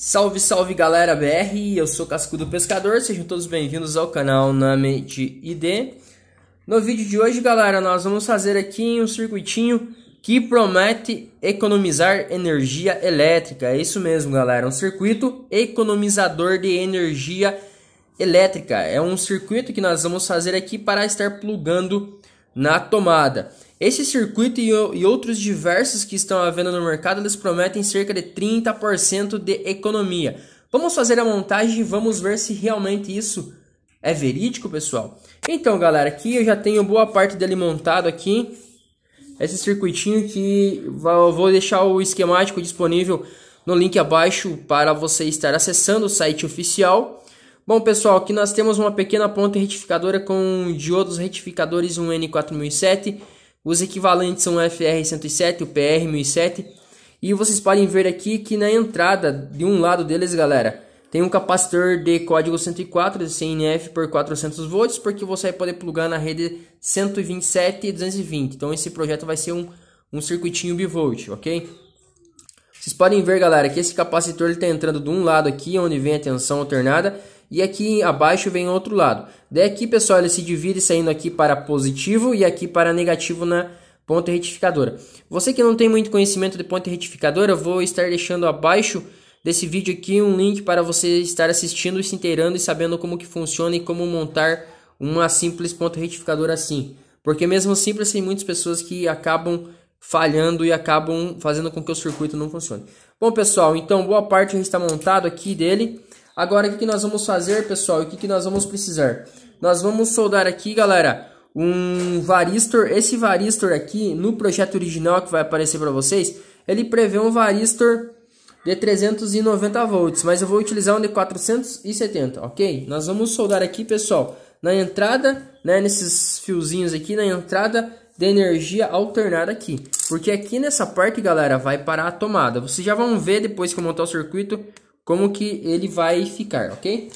Salve, salve galera BR, eu sou Cascudo Pescador, sejam todos bem-vindos ao canal Name de ID. No vídeo de hoje, galera, nós vamos fazer aqui um circuitinho que promete economizar energia elétrica. É isso mesmo, galera, um circuito economizador de energia elétrica. É um circuito que nós vamos fazer aqui para estar plugando na tomada. Esse circuito e outros diversos que estão à venda no mercado, eles prometem cerca de 30% de economia. Vamos fazer a montagem e vamos ver se realmente isso é verídico, pessoal. Então, galera, aqui eu já tenho boa parte dele montado aqui. Esse circuitinho que vou deixar o esquemático disponível no link abaixo para você estar acessando o site oficial. Bom, pessoal, aqui nós temos uma pequena ponta retificadora com diodos retificadores 1N4007 os equivalentes são o FR107 e o PR1007. E vocês podem ver aqui que na entrada de um lado deles, galera, tem um capacitor de código 104 de CNF por 400 volts, porque você vai poder plugar na rede 127 e 220. Então esse projeto vai ser um, um circuitinho bivolt, ok? Vocês podem ver, galera, que esse capacitor está entrando de um lado aqui, onde vem a tensão alternada, e aqui abaixo vem outro lado. Daqui, pessoal, ele se divide saindo aqui para positivo e aqui para negativo na ponta retificadora. Você que não tem muito conhecimento de ponta retificadora, eu vou estar deixando abaixo desse vídeo aqui um link para você estar assistindo e se inteirando e sabendo como que funciona e como montar uma simples ponta retificadora assim. Porque mesmo simples tem muitas pessoas que acabam falhando e acabam fazendo com que o circuito não funcione. Bom, pessoal, então boa parte já está montado aqui dele. Agora, o que, que nós vamos fazer, pessoal? O que, que nós vamos precisar? Nós vamos soldar aqui, galera, um varistor. Esse varistor aqui, no projeto original que vai aparecer para vocês, ele prevê um varistor de 390 volts, mas eu vou utilizar um de 470, ok? Nós vamos soldar aqui, pessoal, na entrada, né, nesses fiozinhos aqui, na entrada de energia alternada aqui. Porque aqui nessa parte, galera, vai parar a tomada. Vocês já vão ver depois que eu montar o circuito como que ele vai ficar, ok?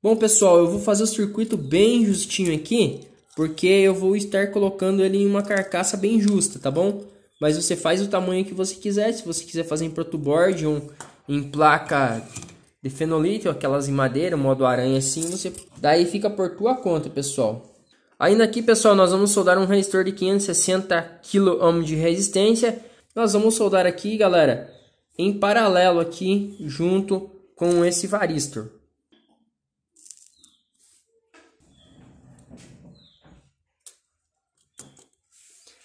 Bom, pessoal, eu vou fazer o circuito bem justinho aqui, porque eu vou estar colocando ele em uma carcaça bem justa, tá bom? Mas você faz o tamanho que você quiser, se você quiser fazer em protoboard ou em placa de fenolito, aquelas em madeira, modo aranha assim, você daí fica por tua conta, pessoal. Ainda aqui, pessoal, nós vamos soldar um resistor de 560 kΩ de resistência nós vamos soldar aqui, galera, em paralelo aqui, junto com esse varistor.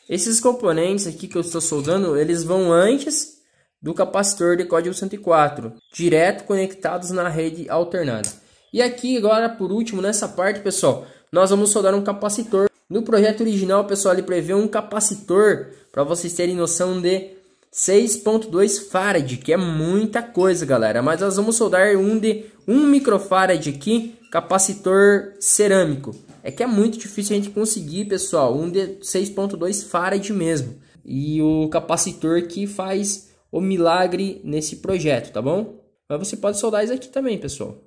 Esses componentes aqui que eu estou soldando, eles vão antes do capacitor de código 104, direto conectados na rede alternada. E aqui agora, por último, nessa parte, pessoal, nós vamos soldar um capacitor. No projeto original, pessoal, ele prevê um capacitor para vocês terem noção de 6.2 farad, que é muita coisa, galera. Mas nós vamos soldar um de 1 microfarad aqui, capacitor cerâmico. É que é muito difícil a gente conseguir, pessoal, um de 6.2 farad mesmo. E o capacitor que faz o milagre nesse projeto, tá bom? Mas você pode soldar isso aqui também, pessoal.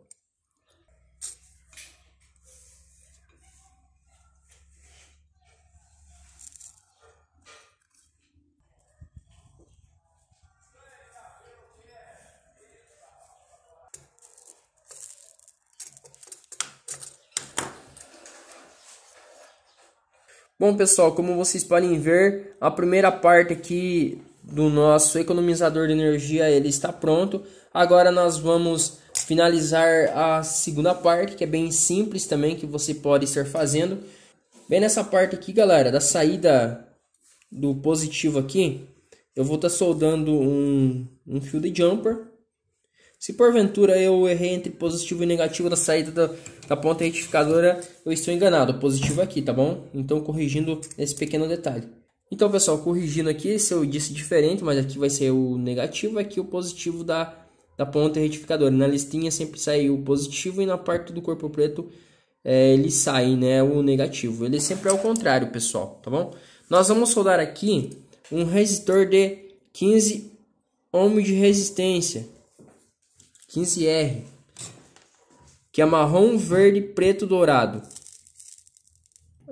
Bom, pessoal, como vocês podem ver, a primeira parte aqui do nosso economizador de energia ele está pronto. Agora nós vamos finalizar a segunda parte, que é bem simples também, que você pode estar fazendo. Bem nessa parte aqui, galera, da saída do positivo aqui, eu vou estar soldando um, um fio de jumper se porventura eu errei entre positivo e negativo na saída da, da ponta retificadora, eu estou enganado. Positivo aqui, tá bom? Então, corrigindo esse pequeno detalhe. Então, pessoal, corrigindo aqui, se eu disse diferente, mas aqui vai ser o negativo, aqui o positivo da, da ponta retificadora. Na listinha sempre sai o positivo e na parte do corpo preto é, ele sai né, o negativo. Ele sempre é o contrário, pessoal, tá bom? Nós vamos soldar aqui um resistor de 15 ohms de resistência. 15R, que é marrom, verde, preto, dourado.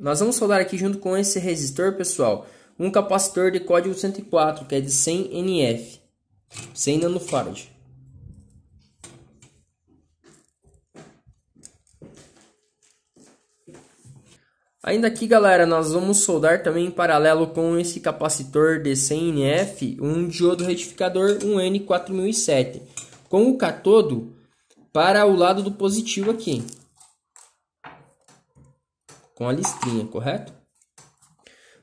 Nós vamos soldar aqui junto com esse resistor, pessoal, um capacitor de código 104, que é de 100 NF, 100 nanofarad. Ainda aqui, galera, nós vamos soldar também em paralelo com esse capacitor de 100 NF, um diodo retificador 1N4007 com o catodo para o lado do positivo aqui. Com a listrinha, correto?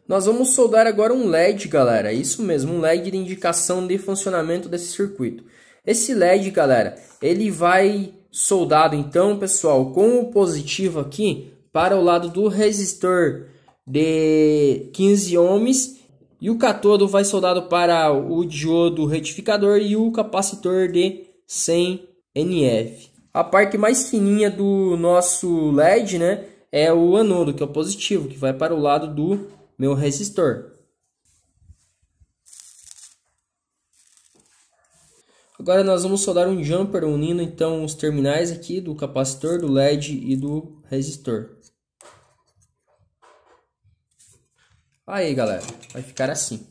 Nós vamos soldar agora um LED, galera. Isso mesmo, um LED de indicação de funcionamento desse circuito. Esse LED, galera, ele vai soldado então, pessoal, com o positivo aqui para o lado do resistor de 15 ohms e o catodo vai soldado para o diodo retificador e o capacitor de 100 NF. A parte mais fininha do nosso LED, né, é o anodo, que é o positivo, que vai para o lado do meu resistor. Agora nós vamos soldar um jumper unindo então os terminais aqui do capacitor, do LED e do resistor. Aí galera, vai ficar assim.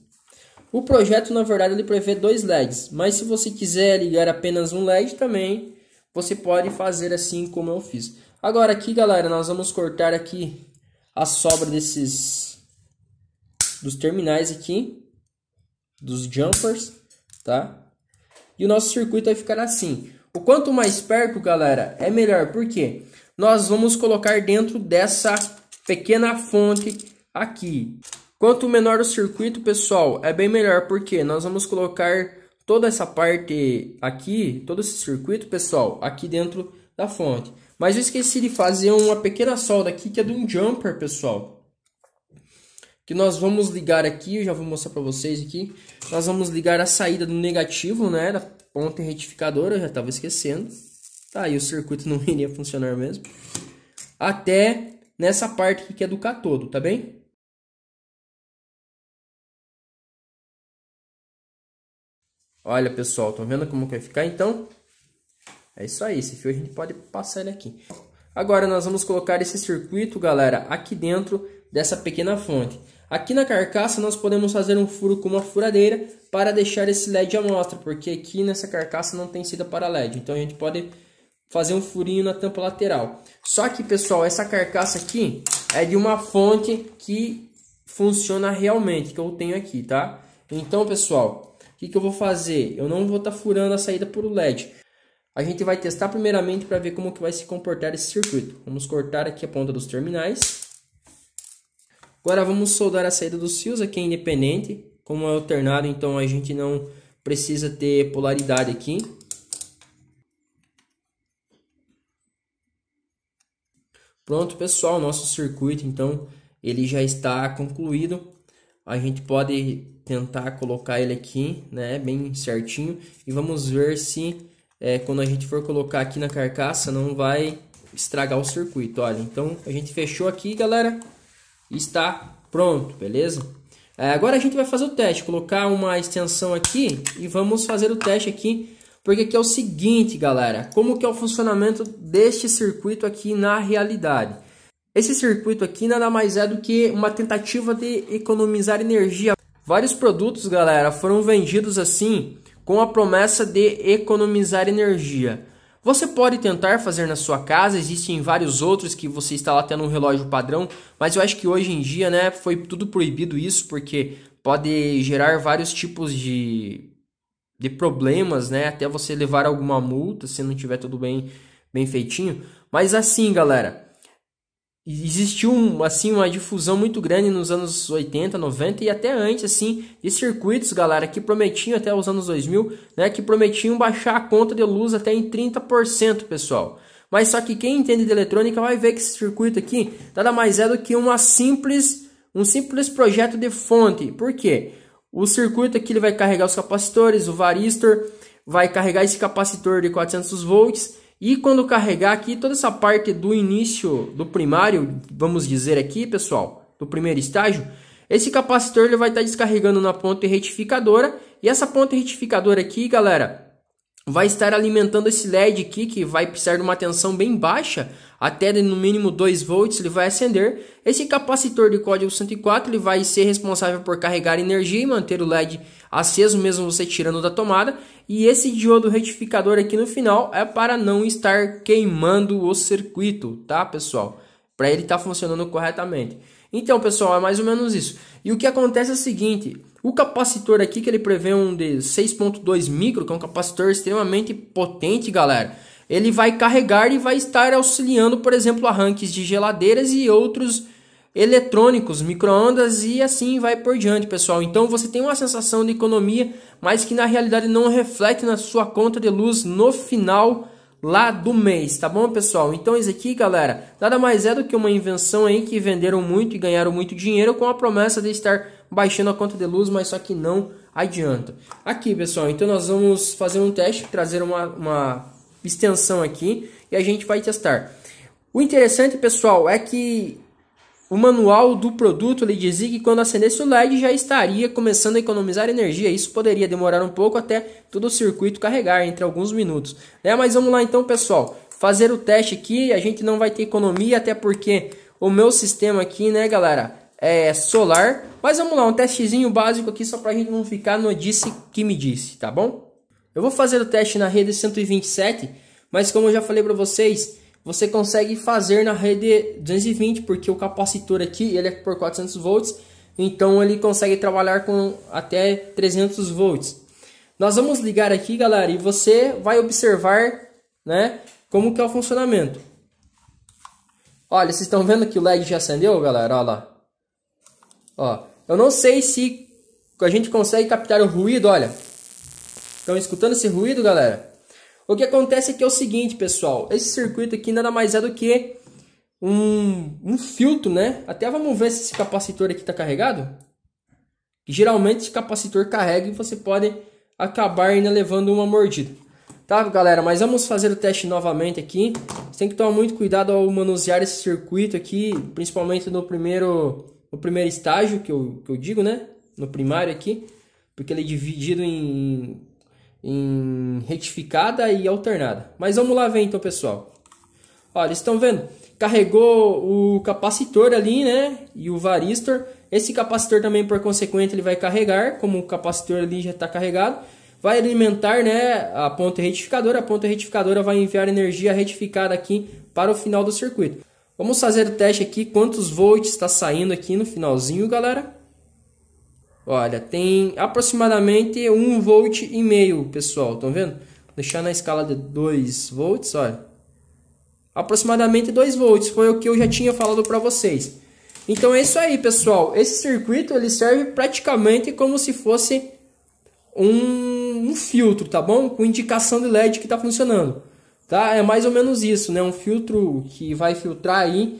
O projeto, na verdade, ele prevê dois LEDs, mas se você quiser ligar apenas um LED também, você pode fazer assim como eu fiz. Agora aqui, galera, nós vamos cortar aqui a sobra desses dos terminais aqui, dos jumpers, tá? E o nosso circuito vai ficar assim. O quanto mais perto, galera, é melhor, porque nós vamos colocar dentro dessa pequena fonte aqui. Quanto menor o circuito, pessoal, é bem melhor, porque nós vamos colocar toda essa parte aqui, todo esse circuito, pessoal, aqui dentro da fonte. Mas eu esqueci de fazer uma pequena solda aqui, que é de um jumper, pessoal. Que nós vamos ligar aqui, eu já vou mostrar para vocês aqui. Nós vamos ligar a saída do negativo, né, da ponta retificadora, eu já estava esquecendo. Tá, aí o circuito não iria funcionar mesmo. Até nessa parte aqui que é do catodo, tá bem? Olha, pessoal, estão vendo como que vai ficar? Então, é isso aí. Esse fio a gente pode passar ele aqui. Agora, nós vamos colocar esse circuito, galera, aqui dentro dessa pequena fonte. Aqui na carcaça, nós podemos fazer um furo com uma furadeira para deixar esse LED à mostra, porque aqui nessa carcaça não tem seda para LED. Então, a gente pode fazer um furinho na tampa lateral. Só que, pessoal, essa carcaça aqui é de uma fonte que funciona realmente, que eu tenho aqui, tá? Então, pessoal, o que, que eu vou fazer? Eu não vou estar tá furando a saída por LED. A gente vai testar primeiramente para ver como que vai se comportar esse circuito. Vamos cortar aqui a ponta dos terminais. Agora vamos soldar a saída dos fios aqui é independente. Como é alternado, então a gente não precisa ter polaridade aqui. Pronto, pessoal, nosso circuito então ele já está concluído a gente pode tentar colocar ele aqui, né, bem certinho, e vamos ver se é, quando a gente for colocar aqui na carcaça não vai estragar o circuito, olha, então a gente fechou aqui, galera, e está pronto, beleza? É, agora a gente vai fazer o teste, colocar uma extensão aqui e vamos fazer o teste aqui, porque aqui é o seguinte, galera, como que é o funcionamento deste circuito aqui na realidade. Esse circuito aqui nada mais é do que uma tentativa de economizar energia. Vários produtos, galera, foram vendidos assim com a promessa de economizar energia. Você pode tentar fazer na sua casa, existem vários outros que você está lá tendo um relógio padrão, mas eu acho que hoje em dia, né, foi tudo proibido isso porque pode gerar vários tipos de de problemas, né, até você levar alguma multa se não tiver tudo bem bem feitinho. Mas assim, galera, existiu um, assim uma difusão muito grande nos anos 80, 90 e até antes assim, de circuitos, galera, que prometiam até os anos 2000, né, que prometiam baixar a conta de luz até em 30%, pessoal. Mas só que quem entende de eletrônica vai ver que esse circuito aqui nada mais é do que uma simples um simples projeto de fonte. Por quê? O circuito aqui ele vai carregar os capacitores, o varistor vai carregar esse capacitor de 400 volts e quando carregar aqui toda essa parte do início do primário, vamos dizer aqui, pessoal, do primeiro estágio, esse capacitor ele vai estar tá descarregando na ponta retificadora e essa ponta retificadora aqui, galera, vai estar alimentando esse LED aqui que vai precisar de uma tensão bem baixa, até no mínimo 2 volts ele vai acender. Esse capacitor de código 104 ele vai ser responsável por carregar energia e manter o LED aceso, mesmo você tirando da tomada. E esse diodo retificador aqui no final é para não estar queimando o circuito, tá, pessoal? Para ele estar tá funcionando corretamente. Então, pessoal, é mais ou menos isso. E o que acontece é o seguinte, o capacitor aqui que ele prevê um de 6.2 micro, que é um capacitor extremamente potente, galera. Ele vai carregar e vai estar auxiliando, por exemplo, arranques de geladeiras e outros eletrônicos, microondas e assim vai por diante, pessoal. Então você tem uma sensação de economia, mas que na realidade não reflete na sua conta de luz no final lá do mês, tá bom, pessoal? Então isso aqui, galera, nada mais é do que uma invenção aí que venderam muito e ganharam muito dinheiro com a promessa de estar baixando a conta de luz, mas só que não adianta. Aqui, pessoal, então nós vamos fazer um teste, trazer uma, uma extensão aqui e a gente vai testar. O interessante, pessoal, é que o manual do produto ele dizia que quando acendesse o LED já estaria começando a economizar energia. Isso poderia demorar um pouco até todo o circuito carregar, entre alguns minutos. Né? Mas vamos lá então, pessoal. Fazer o teste aqui, a gente não vai ter economia, até porque o meu sistema aqui, né, galera, é solar. Mas vamos lá, um testezinho básico aqui só para a gente não ficar no disse que me disse, tá bom? Eu vou fazer o teste na rede 127, mas como eu já falei para vocês, você consegue fazer na rede 220, porque o capacitor aqui ele é por 400 volts, então ele consegue trabalhar com até 300 volts. Nós vamos ligar aqui, galera, e você vai observar né, como que é o funcionamento. Olha, vocês estão vendo que o LED já acendeu, galera? Olha lá. Ó, eu não sei se a gente consegue captar o ruído, olha. Estão escutando esse ruído, galera? O que acontece aqui é, é o seguinte, pessoal. Esse circuito aqui nada mais é do que um, um filtro, né? Até vamos ver se esse capacitor aqui está carregado. Geralmente esse capacitor carrega e você pode acabar ainda levando uma mordida. Tá, galera? Mas vamos fazer o teste novamente aqui. Você tem que tomar muito cuidado ao manusear esse circuito aqui, principalmente no primeiro, no primeiro estágio que eu, que eu digo, né? No primário aqui, porque ele é dividido em em retificada e alternada. Mas vamos lá ver então, pessoal. Olha, estão vendo? Carregou o capacitor ali, né? E o varistor. Esse capacitor também, por consequência, ele vai carregar, como o capacitor ali já está carregado. Vai alimentar né, a ponta retificadora. A ponta retificadora vai enviar energia retificada aqui para o final do circuito. Vamos fazer o teste aqui, quantos volts está saindo aqui no finalzinho, galera. Olha, tem aproximadamente 1 volt e meio, pessoal, estão vendo? Vou deixar na escala de 2 volts, olha. Aproximadamente 2 volts, foi o que eu já tinha falado para vocês. Então é isso aí, pessoal. Esse circuito ele serve praticamente como se fosse um, um filtro, tá bom? Com indicação de LED que está funcionando, tá? É mais ou menos isso, né? Um filtro que vai filtrar aí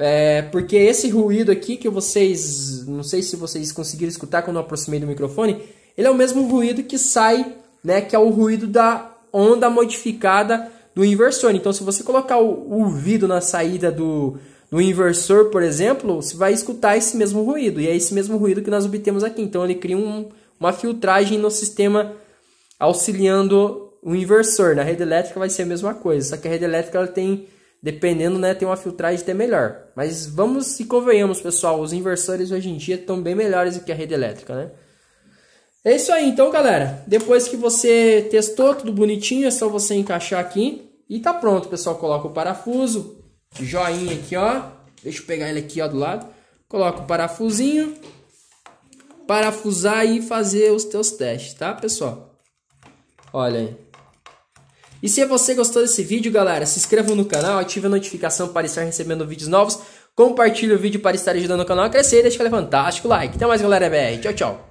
é, porque esse ruído aqui que vocês. Não sei se vocês conseguiram escutar quando eu aproximei do microfone. Ele é o mesmo ruído que sai, né? Que é o ruído da onda modificada do inversor. Então, se você colocar o, o ouvido na saída do, do inversor, por exemplo, você vai escutar esse mesmo ruído. E é esse mesmo ruído que nós obtemos aqui. Então, ele cria um, uma filtragem no sistema auxiliando o inversor. Na rede elétrica vai ser a mesma coisa, só que a rede elétrica ela tem Dependendo, né, tem uma filtragem até melhor. Mas vamos e convenhamos, pessoal, os inversores hoje em dia estão bem melhores do que a rede elétrica, né? É isso aí, então, galera. Depois que você testou tudo bonitinho, é só você encaixar aqui e tá pronto, pessoal. Coloca o parafuso, joinha aqui, ó. Deixa eu pegar ele aqui, ó, do lado. Coloca o parafusinho, parafusar e fazer os teus testes, tá, pessoal? Olha aí. E se você gostou desse vídeo, galera, se inscreva no canal, ative a notificação para estar recebendo vídeos novos, compartilhe o vídeo para estar ajudando o canal a crescer e deixe aquele fantástico like. Até mais, galera, BR. Tchau, tchau.